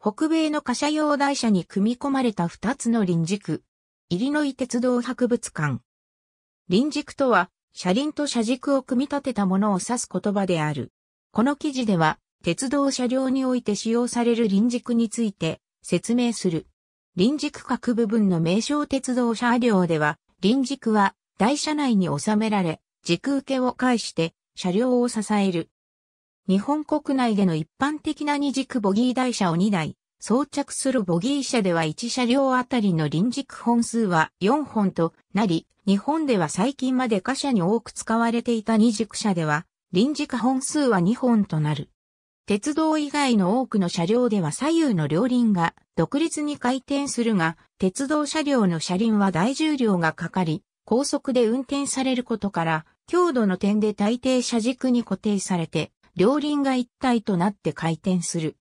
北米の貨車用台車に組み込まれた2つの輪軸。イリノイ鉄道博物館。輪軸とは、車輪と車軸を組み立てたものを指す言葉である。この記事では、鉄道車両において使用される輪軸について説明する。輪軸各部分の名称鉄道車両では、輪軸は台車内に収められ、軸受けを介して車両を支える。日本国内での一般的な二軸ボギー台車を2台、装着するボギー車では1車両あたりの輪軸本数は4本となり、日本では最近まで貨車に多く使われていた二軸車では、時軸本数は2本となる。鉄道以外の多くの車両では左右の両輪が独立に回転するが、鉄道車両の車輪は大重量がかかり、高速で運転されることから、強度の点で大抵車軸に固定されて、両輪が一体となって回転する。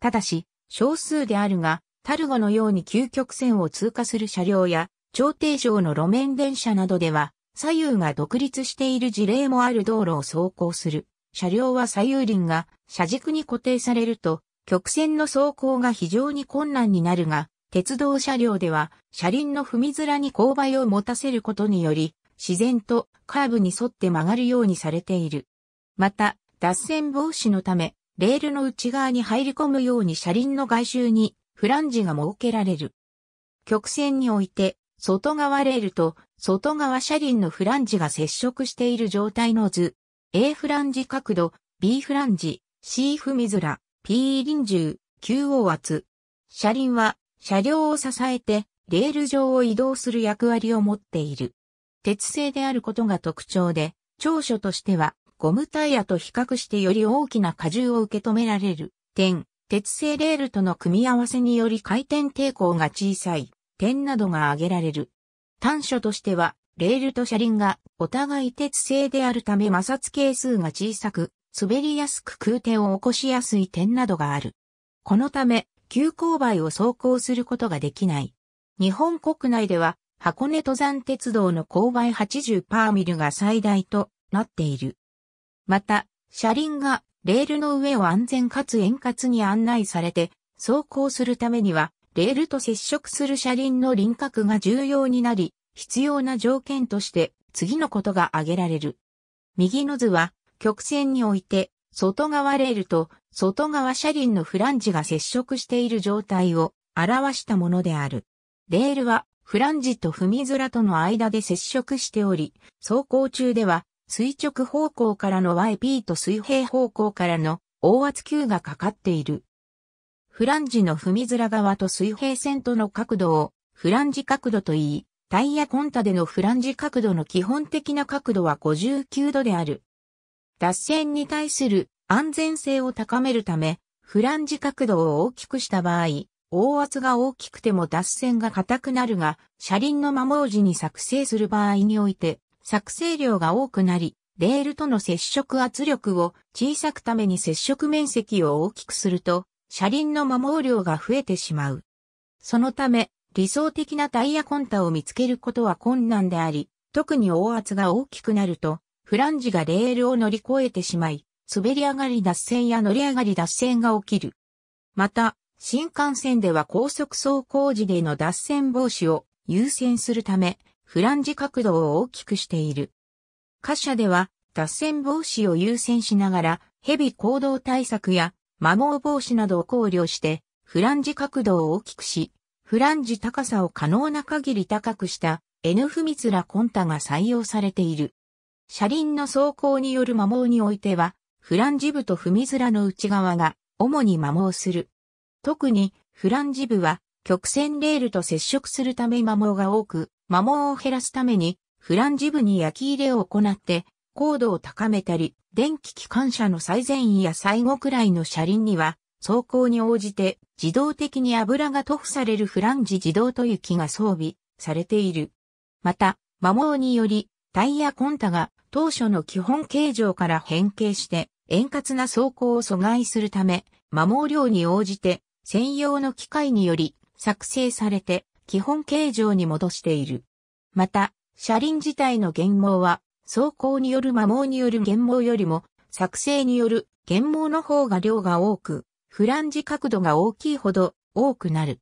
ただし、少数であるが、タルゴのように究極線を通過する車両や、超低床の路面電車などでは、左右が独立している事例もある道路を走行する。車両は左右輪が車軸に固定されると、曲線の走行が非常に困難になるが、鉄道車両では車輪の踏み面に勾配を持たせることにより、自然とカーブに沿って曲がるようにされている。また、脱線防止のため、レールの内側に入り込むように車輪の外周にフランジが設けられる。曲線において、外側レールと外側車輪のフランジが接触している状態の図、A フランジ角度、B フランジ、C 踏み面、P 輪重、Q 応圧。車輪は車両を支えてレール上を移動する役割を持っている。鉄製であることが特徴で、長所としてはゴムタイヤと比較してより大きな荷重を受け止められる点、鉄製レールとの組み合わせにより回転抵抗が小さい点などが挙げられる。短所としては、レールと車輪がお互い鉄製であるため摩擦係数が小さく、滑りやすく空転を起こしやすい点などがある。このため、急勾配を走行することができない。日本国内では、箱根登山鉄道の勾配80パーミルが最大となっている。また、車輪がレールの上を安全かつ円滑に案内されて、走行するためには、レールと接触する車輪の輪郭が重要になり、必要な条件として次のことが挙げられる。右の図は曲線において外側レールと外側車輪のフランジが接触している状態を表したものである。レールはフランジと踏み面との間で接触しており、走行中では垂直方向からの YP と水平方向からの大圧球がかかっている。フランジの踏み面側と水平線との角度をフランジ角度と言い、タイヤコンタでのフランジ角度の基本的な角度は59度である。脱線に対する安全性を高めるため、フランジ角度を大きくした場合、大圧が大きくても脱線が硬くなるが、車輪の摩耗時に作成する場合において、作成量が多くなり、レールとの接触圧力を小さくために接触面積を大きくすると、車輪の摩耗量が増えてしまう。そのため、理想的なタイヤコンタを見つけることは困難であり、特に大圧が大きくなると、フランジがレールを乗り越えてしまい、滑り上がり脱線や乗り上がり脱線が起きる。また、新幹線では高速走行時での脱線防止を優先するため、フランジ角度を大きくしている。貨車では脱線防止を優先しながら、蛇行動対策や摩耗防止などを考慮して、フランジ角度を大きくし、フランジ高さを可能な限り高くした N 踏み面コンタが採用されている。車輪の走行による摩耗においては、フランジ部と踏み面の内側が主に摩耗する。特にフランジ部は曲線レールと接触するため摩耗が多く、摩耗を減らすために、フランジ部に焼き入れを行って、高度を高めたり、電気機関車の最前位や最後くらいの車輪には、走行に応じて自動的に油が塗布されるフランジ自動という機が装備されている。また、摩耗によりタイヤコンタが当初の基本形状から変形して円滑な走行を阻害するため、摩耗量に応じて専用の機械により作成されて基本形状に戻している。また、車輪自体の原毛は、走行による摩耗による原毛よりも、作成による原毛の方が量が多く、フランジ角度が大きいほど多くなる。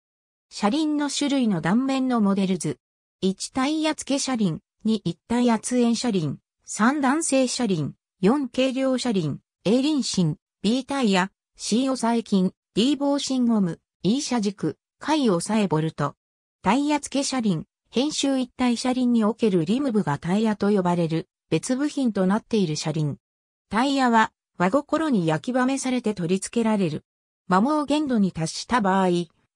車輪の種類の断面のモデル図。1体ヤ付け車輪、2一体圧縁車輪、3弾性車輪、4軽量車輪、A 輪芯、B タイヤ、C 抑え筋、D 防振ゴム、E 車軸、回抑えボルト。タイヤ付け車輪、編集一体車輪におけるリム部がタイヤと呼ばれる別部品となっている車輪。タイヤは和心に焼きばめされて取り付けられる。摩耗限度に達した場合、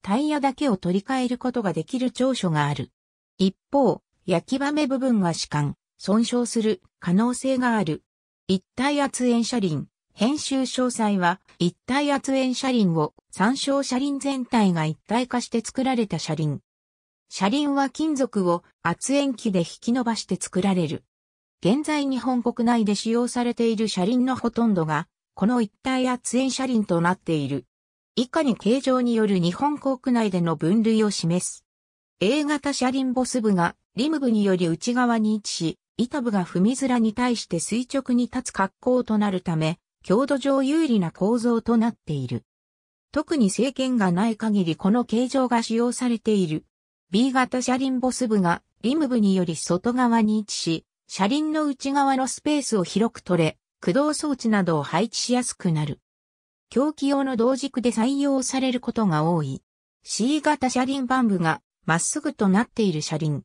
タイヤだけを取り替えることができる長所がある。一方、焼きばめ部分が弛緩、損傷する可能性がある。一体圧縁車輪、編集詳細は、一体圧縁車輪を参照車輪全体が一体化して作られた車輪。車輪は金属を圧延機で引き伸ばして作られる。現在日本国内で使用されている車輪のほとんどが、この一体圧延車輪となっている。以下に形状による日本国内での分類を示す。A 型車輪ボス部がリム部により内側に位置し、板部が踏み面に対して垂直に立つ格好となるため、強度上有利な構造となっている。特に政権がない限りこの形状が使用されている。B 型車輪ボス部がリム部により外側に位置し、車輪の内側のスペースを広く取れ、駆動装置などを配置しやすくなる。狂気用の同軸で採用されることが多い。C 型車輪板部がまっすぐとなっている車輪。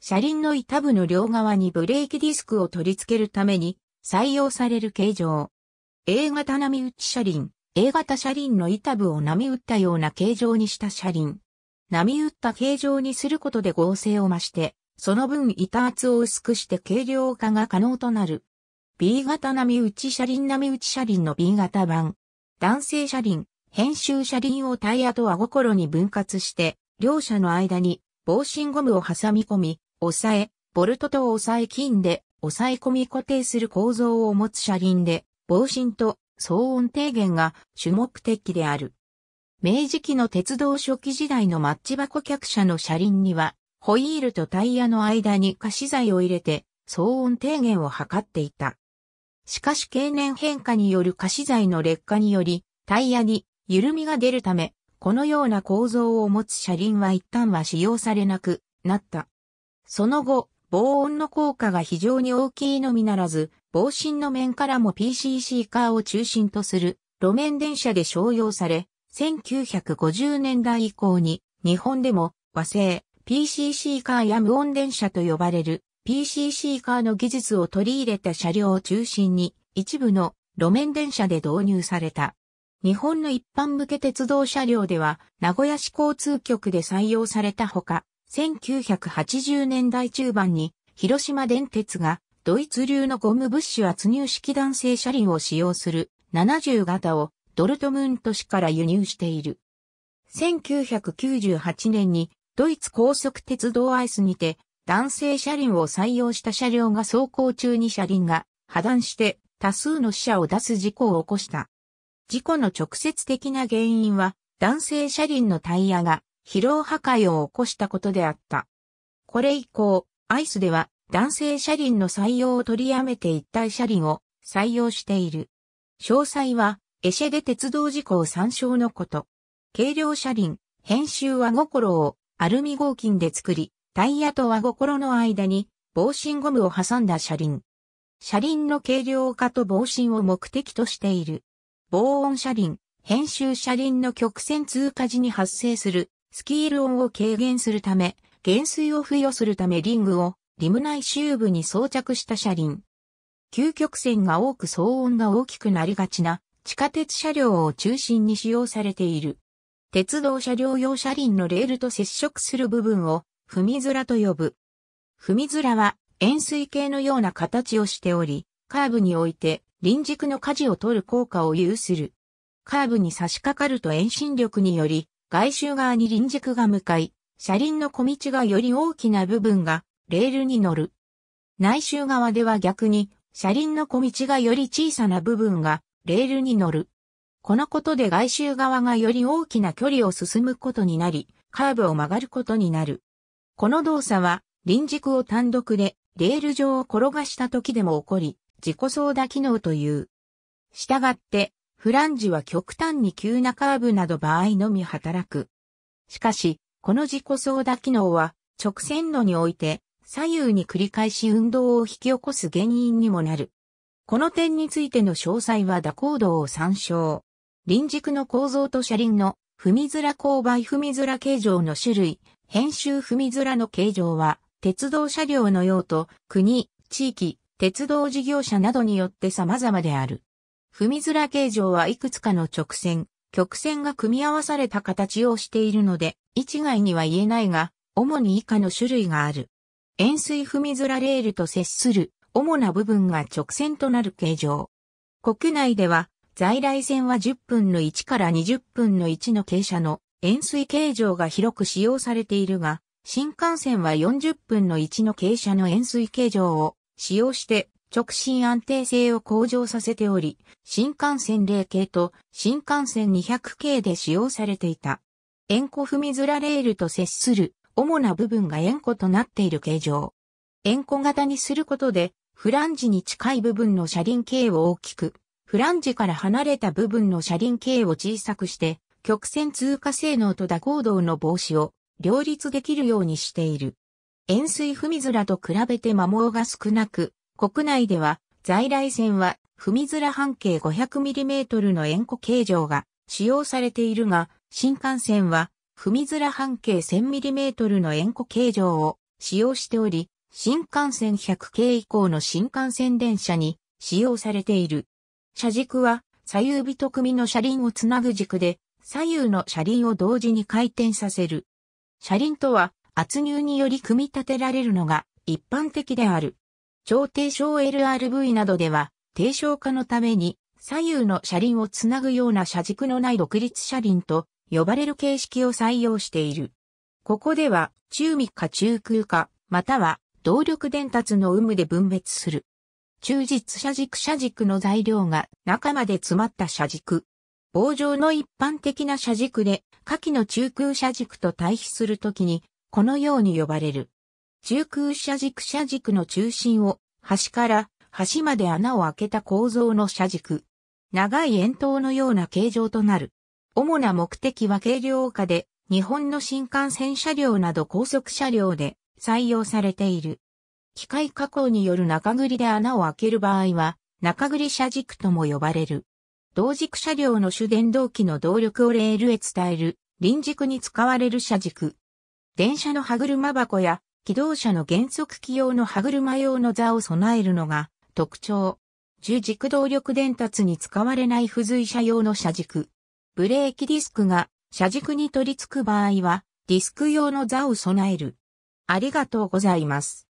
車輪の板部の両側にブレーキディスクを取り付けるために採用される形状。A 型波打ち車輪。A 型車輪の板部を波打ったような形状にした車輪。波打った形状にすることで合成を増して、その分板圧を薄くして軽量化が可能となる。B 型波打ち車輪波打ち車輪の B 型版。男性車輪、編集車輪をタイヤとあ心に分割して、両者の間に防振ゴムを挟み込み、押さえ、ボルトと押さえ金で押さえ込み固定する構造を持つ車輪で、防振と騒音低減が主目的である。明治期の鉄道初期時代のマッチ箱客車の車輪には、ホイールとタイヤの間に可資材を入れて、騒音低減を図っていた。しかし経年変化による可資材の劣化により、タイヤに緩みが出るため、このような構造を持つ車輪は一旦は使用されなくなった。その後、防音の効果が非常に大きいのみならず、防振の面からも PCC カーを中心とする路面電車で商用され、1950年代以降に日本でも和製 PCC カーや無音電車と呼ばれる PCC カーの技術を取り入れた車両を中心に一部の路面電車で導入された。日本の一般向け鉄道車両では名古屋市交通局で採用されたほか、1980年代中盤に広島電鉄がドイツ流のゴムブッシュ圧入式弾性車輪を使用する70型をドルトムント市から輸入している。1998年にドイツ高速鉄道アイスにて男性車輪を採用した車両が走行中に車輪が破断して多数の死者を出す事故を起こした。事故の直接的な原因は男性車輪のタイヤが疲労破壊を起こしたことであった。これ以降、アイスでは男性車輪の採用を取りやめて一体車輪を採用している。詳細はエシェで鉄道事故を参照のこと。軽量車輪、編集は心をアルミ合金で作り、タイヤと輪心の間に防振ゴムを挟んだ車輪。車輪の軽量化と防振を目的としている。防音車輪、編集車輪の曲線通過時に発生するスキール音を軽減するため、減衰を付与するためリングをリム内周部に装着した車輪。究極線が多く騒音が大きくなりがちな地下鉄車両を中心に使用されている。鉄道車両用車輪のレールと接触する部分を、踏み面と呼ぶ。踏み面は、円錐形のような形をしており、カーブにおいて、輪軸の舵を取る効果を有する。カーブに差し掛かると遠心力により、外周側に輪軸が向かい、車輪の小道がより大きな部分が、レールに乗る。内周側では逆に、車輪の小道がより小さな部分が、レールに乗る。このことで外周側がより大きな距離を進むことになり、カーブを曲がることになる。この動作は、輪軸を単独で、レール上を転がした時でも起こり、自己操舵機能という。したがって、フランジは極端に急なカーブなど場合のみ働く。しかし、この自己操舵機能は、直線路において、左右に繰り返し運動を引き起こす原因にもなる。この点についての詳細は蛇行動を参照。輪軸の構造と車輪の踏みづら勾配踏みづら形状の種類、編集踏みづらの形状は、鉄道車両の用途、国、地域、鉄道事業者などによって様々である。踏みづら形状はいくつかの直線、曲線が組み合わされた形をしているので、一概には言えないが、主に以下の種類がある。円錐踏みづらレールと接する主な部分が直線となる形状。国内では、在来線は10分の1から20分の1の傾斜の円錐形状が広く使用されているが、新幹線は40分の1の傾斜の円錐形状を使用して直進安定性を向上させており、新幹線0系と新幹線200系で使用されていた。円弧踏みずらレールと接する主な部分が円弧となっている形状。円弧型にすることでフランジに近い部分の車輪形を大きく、フランジから離れた部分の車輪形を小さくして、曲線通過性能と蛇行動の防止を両立できるようにしている。円錐踏み面と比べて摩耗が少なく、国内では在来線は踏み面半径 500mm の円弧形状が使用されているが、新幹線は踏み面半径 1000mm の円弧形状を使用しており、新幹線100系以降の新幹線電車に使用されている。車軸は左右人組の車輪をつなぐ軸で左右の車輪を同時に回転させる。車輪とは圧入により組み立てられるのが一般的である。超低床 LRV などでは低床化のために左右の車輪をつなぐような車軸のない独立車輪と呼ばれる形式を採用している。ここでは中未か中空か、または動力伝達の有無で分別する。中実車軸車軸の材料が中まで詰まった車軸。棒状の一般的な車軸で、下記の中空車軸と対比するときに、このように呼ばれる。中空車軸車軸の中心を、端から端まで穴を開けた構造の車軸。長い円筒のような形状となる。主な目的は軽量化で、日本の新幹線車両など高速車両で採用されている。機械加工による中繰りで穴を開ける場合は、中繰り車軸とも呼ばれる。同軸車両の主電動機の動力をレールへ伝える、輪軸に使われる車軸。電車の歯車箱や、機動車の減速機用の歯車用の座を備えるのが特徴。重軸動力伝達に使われない付随車用の車軸。ブレーキディスクが車軸に取り付く場合は、ディスク用の座を備える。ありがとうございます。